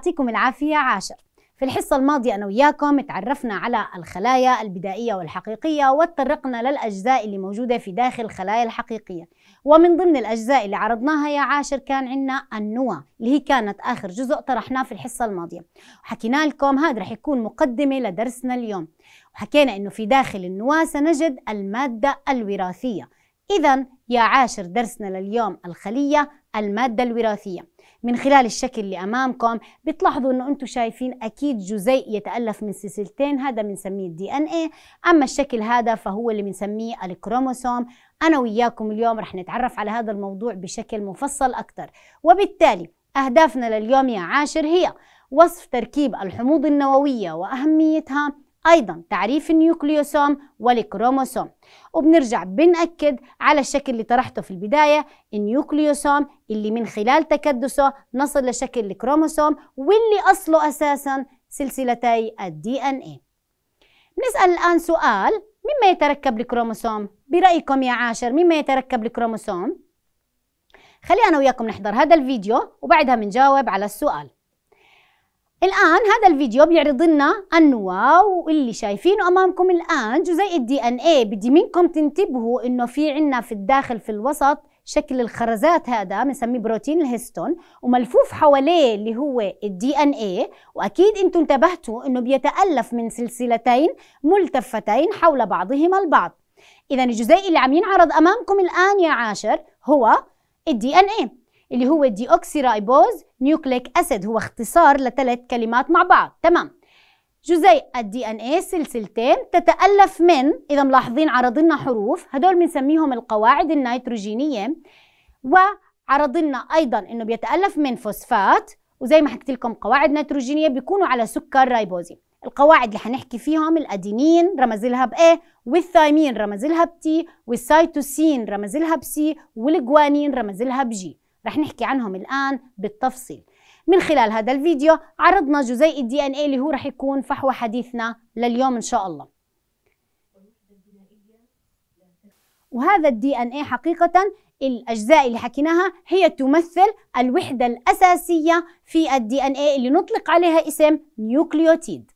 يعطيكم العافية عاشر في الحصة الماضية أنا وياكم تعرفنا على الخلايا البدائية والحقيقية وتطرقنا للأجزاء اللي موجودة في داخل الخلايا الحقيقية ومن ضمن الأجزاء اللي عرضناها يا عاشر كان عندنا النوى اللي هي كانت آخر جزء طرحناه في الحصة الماضية وحكينا لكم هذا رح يكون مقدمة لدرسنا اليوم وحكينا أنه في داخل النواة سنجد المادة الوراثية إذا يا عاشر درسنا لليوم الخلية المادة الوراثية من خلال الشكل اللي امامكم بتلاحظوا انه انتم شايفين اكيد جزيء يتالف من سلسلتين هذا بنسميه الدي ان اي اما الشكل هذا فهو اللي بنسميه الكروموسوم انا وياكم اليوم رح نتعرف على هذا الموضوع بشكل مفصل اكثر وبالتالي اهدافنا لليوم يا عاشر هي وصف تركيب الحموض النوويه واهميتها أيضا تعريف النيوكليوسوم والكروموسوم وبنرجع بنأكد على الشكل اللي طرحته في البداية النيوكليوسوم اللي من خلال تكدسه نصل لشكل الكروموسوم واللي أصله أساسا سلسلتي الدي ان اي نسأل الآن سؤال مما يتركب الكروموسوم برأيكم يا عاشر مما يتركب الكروموسوم خلي أنا وياكم نحضر هذا الفيديو وبعدها بنجاوب على السؤال الآن هذا الفيديو بيعرض لنا النواة واللي شايفينه أمامكم الآن جزيء الدي ان اي بدي منكم تنتبهوا إنه في عنا في الداخل في الوسط شكل الخرزات هذا بنسميه بروتين الهيستون وملفوف حواليه اللي هو الدي ان اي واكيد انتم انتبهتوا انه بيتالف من سلسلتين ملتفتين حول بعضهما البعض اذا الجزيء اللي عم ينعرض امامكم الان يا عاشر هو الدي ان اي اللي هو دي رايبوز نيوكليك أسيد هو اختصار لثلاث كلمات مع بعض تمام جزيء الدي ان اي سلسلتين تتالف من اذا ملاحظين عرض لنا حروف هدول بنسميهم القواعد النيتروجينيه وعرض لنا ايضا انه بيتالف من فوسفات وزي ما حكيت لكم قواعد نيتروجينيه بيكونوا على سكر رايبوزي القواعد اللي حنحكي فيهم الادينين رمز لها ب والثايمين رمز لها بتي والسيتوسين رمز لها بسي والجوانين رمز لها بجي رح نحكي عنهم الآن بالتفصيل من خلال هذا الفيديو عرضنا جزيء الدي ان اي اللي هو رح يكون فحوى حديثنا لليوم إن شاء الله وهذا الدي ان اي حقيقة الأجزاء اللي حكيناها هي تمثل الوحدة الأساسية في الدي ان اي اللي نطلق عليها اسم نيوكليوتيد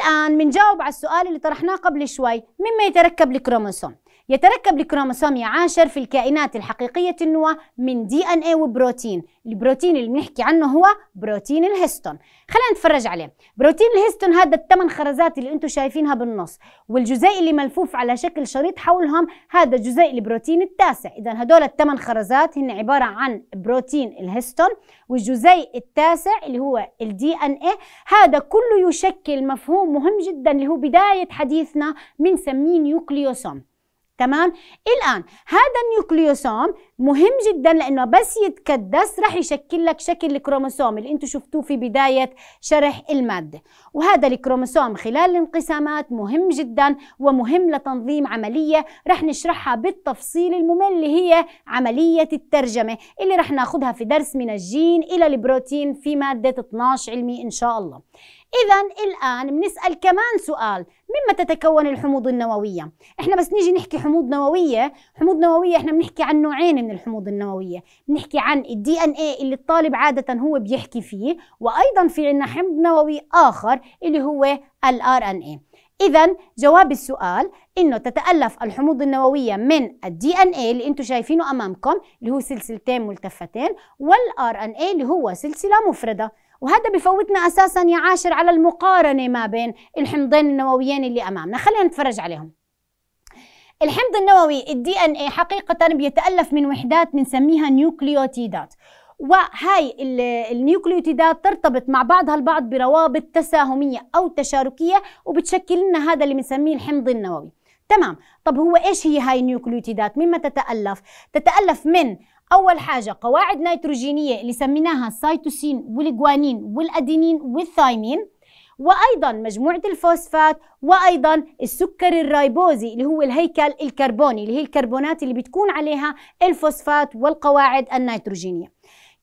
الآن بنجاوب على السؤال اللي طرحناه قبل شوي مما يتركب الكروموسوم يتركب الكروموسوم 10 في الكائنات الحقيقية النواة من دي ان اي وبروتين البروتين اللي بنحكي عنه هو بروتين الهستون خلينا نتفرج عليه بروتين الهستون هذا الثمان خرزات اللي انتم شايفينها بالنص والجزيء اللي ملفوف على شكل شريط حولهم هذا جزء البروتين التاسع اذا هدول الثمان خرزات هن عبارة عن بروتين الهستون والجزيء التاسع اللي هو الدي ان اي هذا كله يشكل مفهوم مهم جدا اللي هو بداية حديثنا بنسميه نيوكليوسوم تمام الان هذا النيوكليوسوم مهم جدا لانه بس يتكدس رح يشكل لك شكل الكروموسوم اللي انتم شفتوه في بدايه شرح الماده وهذا الكروموسوم خلال الانقسامات مهم جدا ومهم لتنظيم عمليه رح نشرحها بالتفصيل الممل اللي هي عمليه الترجمه اللي رح ناخذها في درس من الجين الى البروتين في ماده 12 علمي ان شاء الله اذا الان بنسال كمان سؤال مما تتكون الحموض النووية احنا بس نيجي نحكي حموض نووية حموض نووية احنا بنحكي عن نوعين من الحموض النووية بنحكي عن الدي ان اي اللي الطالب عادة هو بيحكي فيه وايضا في عنا حمض نووي اخر اللي هو الار ان اي إذا جواب السؤال إنه تتألف الحموض النووية من الدي إن إيه اللي أنتم شايفينه أمامكم اللي هو سلسلتين ملتفتين والآر إن إيه اللي هو سلسلة مفردة وهذا بفوتنا اساسا يا عاشر على المقارنه ما بين الحمضين النوويين اللي امامنا خلينا نتفرج عليهم الحمض النووي الدي ان اي حقيقه بيتالف من وحدات بنسميها نيوكليوتيدات وهي النيوكليوتيدات ترتبط مع بعضها البعض بروابط تساهميه او تشاركيه وبتشكل لنا هذا اللي بنسميه الحمض النووي تمام طب هو ايش هي هاي النيوكليوتيدات مما تتالف تتالف من أول حاجة قواعد نيتروجينية اللي سميناها السيتوسين والجوانين والأدينين والثايمين وأيضا مجموعة الفوسفات وأيضا السكر الرايبوزي اللي هو الهيكل الكربوني اللي هي الكربونات اللي بتكون عليها الفوسفات والقواعد النيتروجينية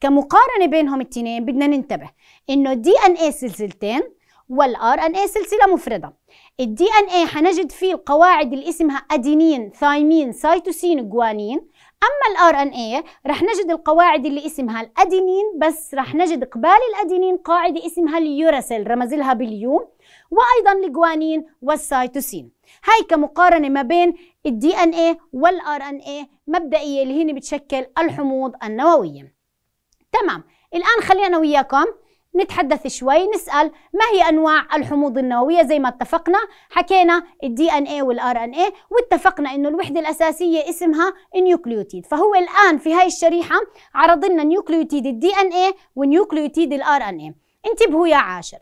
كمقارنة بينهم التنين بدنا ننتبه إنه الدي أن إيه سلسلتين والآر أن إيه سلسلة مفردة الدي أن إيه حنجد فيه القواعد اللي اسمها أدينين ثايمين سيتوسين جوانين اما الار ان اي رح نجد القواعد اللي اسمها الادينين بس رح نجد قبال الادينين قاعده اسمها اليوراسيل رمز لها باليو وايضا الجوانين والسايتوسين هاي كمقارنه ما بين الدي ان اي والار ان اي مبدئيه اللي هن بتشكل الحموض النوويه تمام الان خلينا وياكم نتحدث شوي نسأل ما هي أنواع الحموض النووية زي ما اتفقنا حكينا الدي ان اي والار ان اي واتفقنا انه الوحدة الأساسية اسمها النيوكليوتيد فهو الآن في هاي الشريحة عرض لنا نيوكليوتيد الدي ان اي ونيوكليوتيد الار ان اي انتبهوا يا عاشر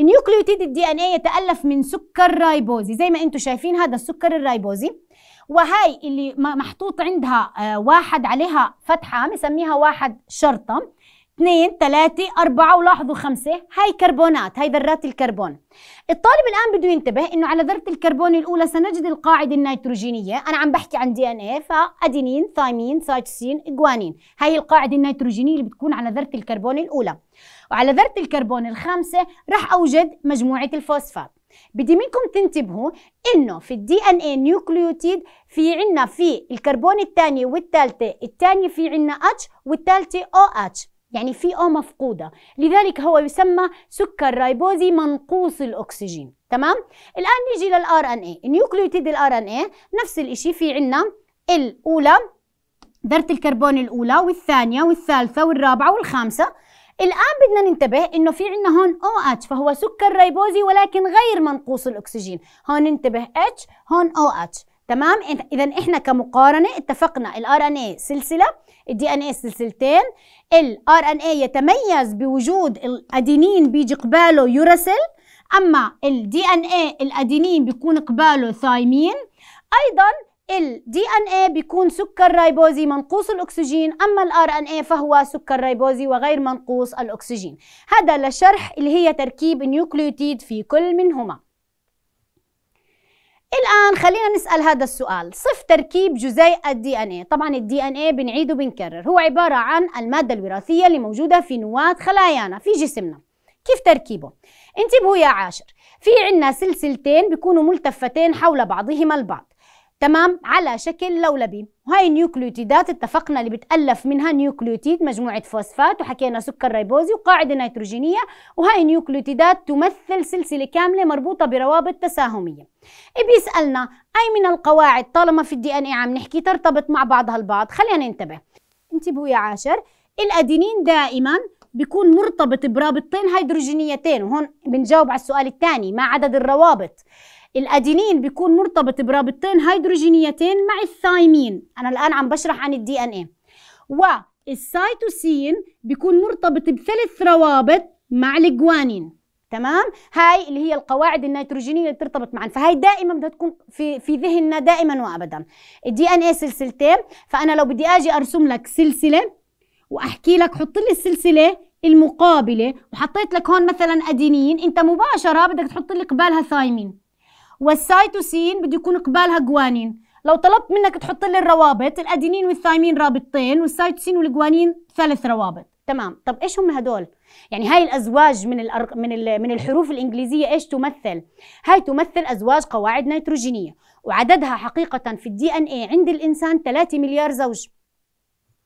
النيوكليوتيد الدي ان اي يتألف من سكر رايبوزي زي ما انتم شايفين هذا السكر الرايبوزي وهاي اللي محطوط عندها آه، واحد عليها فتحة مسميها واحد شرطة 2 3 4 ولاحظوا 5 هاي كربونات هاي ذرات الكربون الطالب الآن بده ينتبه إنه على ذرة الكربون الأولى سنجد القاعدة النيتروجينية أنا عم بحكي عن دي إن إيه فأدينين ثايمين سايتوسين جوانين هاي القاعدة النيتروجينية اللي بتكون على ذرة الكربون الأولى وعلى ذرة الكربون الخامسة راح أوجد مجموعة الفوسفات بدي منكم تنتبهوا انه في الدي ان اي نيوكليوتيد في عنا في الكربون الثاني والثالثه الثانيه في عنا اتش والثالثه او اتش يعني في او مفقودة لذلك هو يسمى سكر رايبوزي منقوص الأكسجين تمام؟ الآن نيجي للآر ان اي نيوكليوتيد الآر ان اي نفس الشيء في عنا الأولى ذرة الكربون الأولى والثانية والثالثة والرابعة والخامسة الآن بدنا ننتبه إنه في عنا هون او اتش فهو سكر ريبوزي ولكن غير منقوص الأكسجين هون ننتبه اتش هون او اتش تمام اذا احنا كمقارنه اتفقنا الار ان اي سلسله الدي ان اي سلسلتين الار ان اي يتميز بوجود الادينين بيجي قباله يوراسيل اما الدي ان اي الادينين بيكون قباله ثايمين ايضا الدي ان اي بيكون سكر ريبوزي منقوص الاكسجين اما الار ان اي فهو سكر ريبوزي وغير منقوص الاكسجين هذا لشرح اللي هي تركيب النيوكليوتيد في كل منهما الآن خلينا نسأل هذا السؤال صف تركيب جزيء الدي ان اي طبعا الدي ان اي بنعيد وبنكرر هو عبارة عن المادة الوراثية اللي موجودة في نواة خلايانا في جسمنا كيف تركيبه؟ انتبهوا يا عاشر في عنا سلسلتين بيكونوا ملتفتين حول بعضهما البعض تمام على شكل لولبي وهي النيوكليوتيدات اتفقنا اللي بتألف منها نيوكليوتيد مجموعة فوسفات وحكينا سكر ريبوزي وقاعدة نيتروجينية وهي النيوكليوتيدات تمثل سلسلة كاملة مربوطة بروابط تساهمية بيسألنا أي من القواعد طالما في الدي ان اي عم نحكي ترتبط مع بعضها البعض خلينا ننتبه انتبهوا يا عاشر الأدينين دائماً بيكون مرتبط برابطتين هيدروجينيتين وهون بنجاوب على السؤال الثاني ما عدد الروابط الادينين بيكون مرتبط برابطتين هيدروجينيتين مع الثايمين انا الان عم بشرح عن الدي ان ايه والسيتوسين بيكون مرتبط بثلاث روابط مع الجوانين تمام هاي اللي هي القواعد النيتروجينيه اللي بترتبط معا فهي دائما بدها تكون في في ذهننا دائما وابدا الدي ان اي سلسلتين فانا لو بدي اجي ارسم لك سلسله واحكي لك حط لي السلسله المقابله وحطيت لك هون مثلا ادينين انت مباشره بدك تحط لي قبالها ثايمين والسايتوسين بده يكون قبالها جوانين لو طلبت منك تحط لي الروابط الادينين والثايمين رابطتين والسايتوسين والجوانين ثلاث روابط تمام طب ايش هم هدول يعني هاي الازواج من الأرق... من ال... من الحروف الانجليزيه ايش تمثل هاي تمثل ازواج قواعد نيتروجينيه وعددها حقيقه في الدي ان اي عند الانسان 3 مليار زوج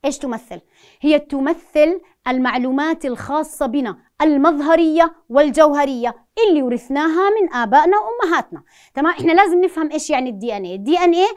ايش تمثل هي تمثل المعلومات الخاصه بنا المظهرية والجوهرية اللي ورثناها من آبائنا وأمهاتنا تمام إحنا لازم نفهم إيش يعني الدي إن إيه الدي إن إيه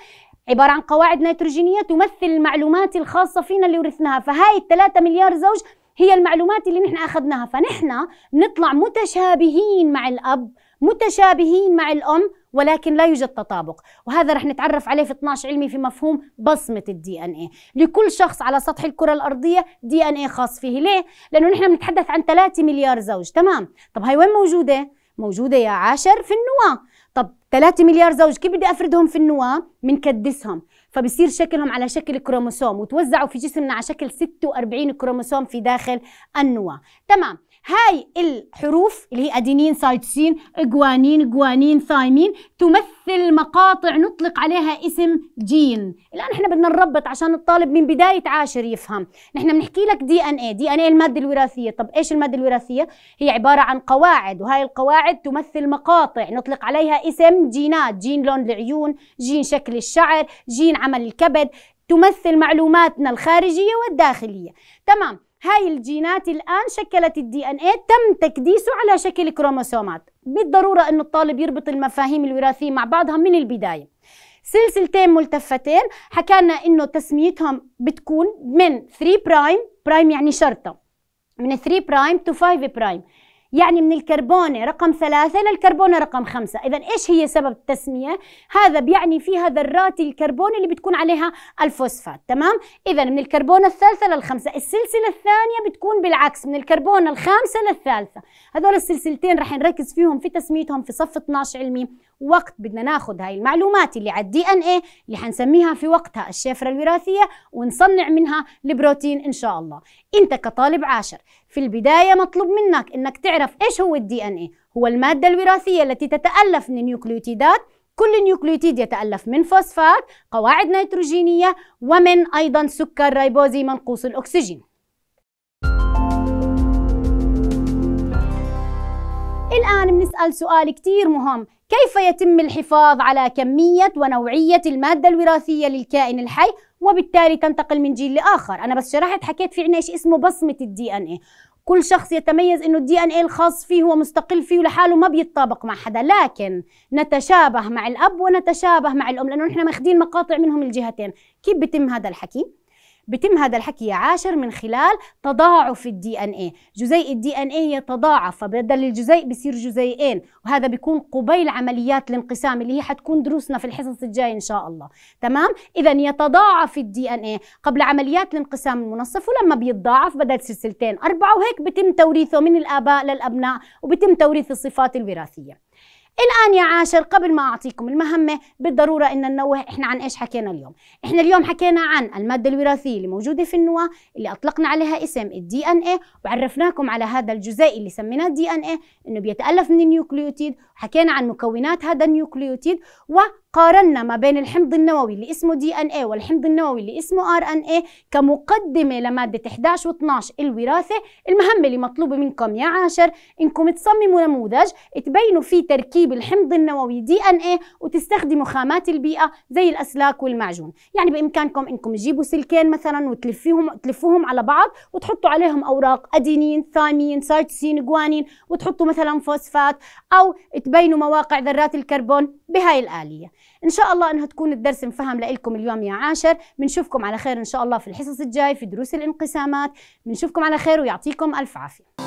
عبارة عن قواعد نيتروجينية تمثل المعلومات الخاصة فينا اللي ورثناها فهاي الثلاثة مليار زوج هي المعلومات اللي نحن أخذناها فنحن بنطلع متشابهين مع الأب متشابهين مع الأم ولكن لا يوجد تطابق وهذا رح نتعرف عليه في 12 علمي في مفهوم بصمة الدي ان اي لكل شخص على سطح الكرة الأرضية دي ان اي خاص فيه ليه؟ لأنه نحن بنتحدث عن 3 مليار زوج تمام طب هاي وين موجودة؟ موجودة يا عاشر في النواة طب 3 مليار زوج كيف بدي أفردهم في النواة؟ بنكدسهم فبصير شكلهم على شكل كروموسوم وتوزعوا في جسمنا على شكل 46 كروموسوم في داخل النواة تمام هاي الحروف اللي هي أدينين سايتوسين جوانين جوانين ثايمين تمثل مقاطع نطلق عليها اسم جين الآن احنا بدنا نربط عشان الطالب من بداية عاشر يفهم نحن بنحكي لك دي ان اي دي ان اي المادة الوراثية طب ايش المادة الوراثية هي عبارة عن قواعد وهاي القواعد تمثل مقاطع نطلق عليها اسم جينات جين لون العيون جين شكل الشعر جين عمل الكبد تمثل معلوماتنا الخارجية والداخلية تمام هاي الجينات الآن شكلت الدي ان ايه تم تكديسه على شكل كروموسومات بالضرورة أن الطالب يربط المفاهيم الوراثية مع بعضها من البداية سلسلتين ملتفتين حكالنا أنه تسميتهم بتكون من 3 برايم برايم يعني شرطة من 3 برايم to 5 برايم يعني من الكربونة رقم ثلاثة للكربونة رقم خمسة إذا إيش هي سبب التسمية؟ هذا بيعني فيها ذرات الكربون اللي بتكون عليها الفوسفات تمام؟ إذا من الكربونة الثالثة للخمسة السلسلة الثانية بتكون بالعكس من الكربونة الخامسة للثالثة هذول السلسلتين رح نركز فيهم في تسميتهم في صف 12 علمي وقت بدنا ناخذ هاي المعلومات اللي على الدي ان اي اللي حنسميها في وقتها الشفرة الوراثية ونصنع منها البروتين ان شاء الله انت كطالب عاشر في البداية مطلوب منك انك تعرف ايش هو الدي ان ايه هو المادة الوراثية التي تتألف من نيوكليوتيدات كل نيوكليوتيد يتألف من فوسفات قواعد نيتروجينية ومن أيضا سكر ريبوزي منقوص الأكسجين الآن بنسأل سؤال كتير مهم كيف يتم الحفاظ على كمية ونوعية المادة الوراثية للكائن الحي وبالتالي تنتقل من جيل لآخر أنا بس شرحت حكيت في عنا إيش اسمه بصمة الدي ان ايه كل شخص يتميز انه الدي ان ايه الخاص فيه هو مستقل فيه لحاله ما بيتطابق مع حدا لكن نتشابه مع الاب ونتشابه مع الام لانه نحن ماخذين مقاطع منهم الجهتين كيف بيتم هذا الحكي بتم هذا الحكي يا عاشر من خلال تضاعف الدي ان اي جزيء الدي ان اي يتضاعف فبدل الجزيء بصير جزيئين وهذا بيكون قبيل عمليات الانقسام اللي هي حتكون دروسنا في الحصص الجايه ان شاء الله تمام اذا يتضاعف الدي ان اي قبل عمليات الانقسام المنصف ولما بيتضاعف بدل سلسلتين اربعه وهيك بتم توريثه من الاباء للابناء وبتم توريث الصفات الوراثيه الآن يا عاشر قبل ما أعطيكم المهمة بالضرورة أن ننوه إحنا عن إيش حكينا اليوم إحنا اليوم حكينا عن المادة الوراثية اللي موجودة في النواة اللي أطلقنا عليها اسم الدي ان اي وعرفناكم على هذا الجزء اللي سميناه الدي ان اي أنه بيتألف من النيوكليوتيد وحكينا عن مكونات هذا النيوكليوتيد و قارنا ما بين الحمض النووي اللي اسمه دي ان اي والحمض النووي اللي اسمه ار ان اي كمقدمه لماده 11 و12 الوراثه المهمه اللي مطلوبه منكم يا عاشر انكم تصمموا نموذج تبينوا فيه تركيب الحمض النووي دي ان اي وتستخدموا خامات البيئه زي الاسلاك والمعجون يعني بامكانكم انكم تجيبوا سلكين مثلا وتلفيهم تلفوهم على بعض وتحطوا عليهم اوراق ادينين ثايمين سايتوسين جوانين وتحطوا مثلا فوسفات او تبينوا مواقع ذرات الكربون بهاي الاليه ان شاء الله انه تكون الدرس مفهم لكم اليوم يا عاشر بنشوفكم على خير ان شاء الله في الحصص الجاي في دروس الانقسامات بنشوفكم على خير ويعطيكم الف عافيه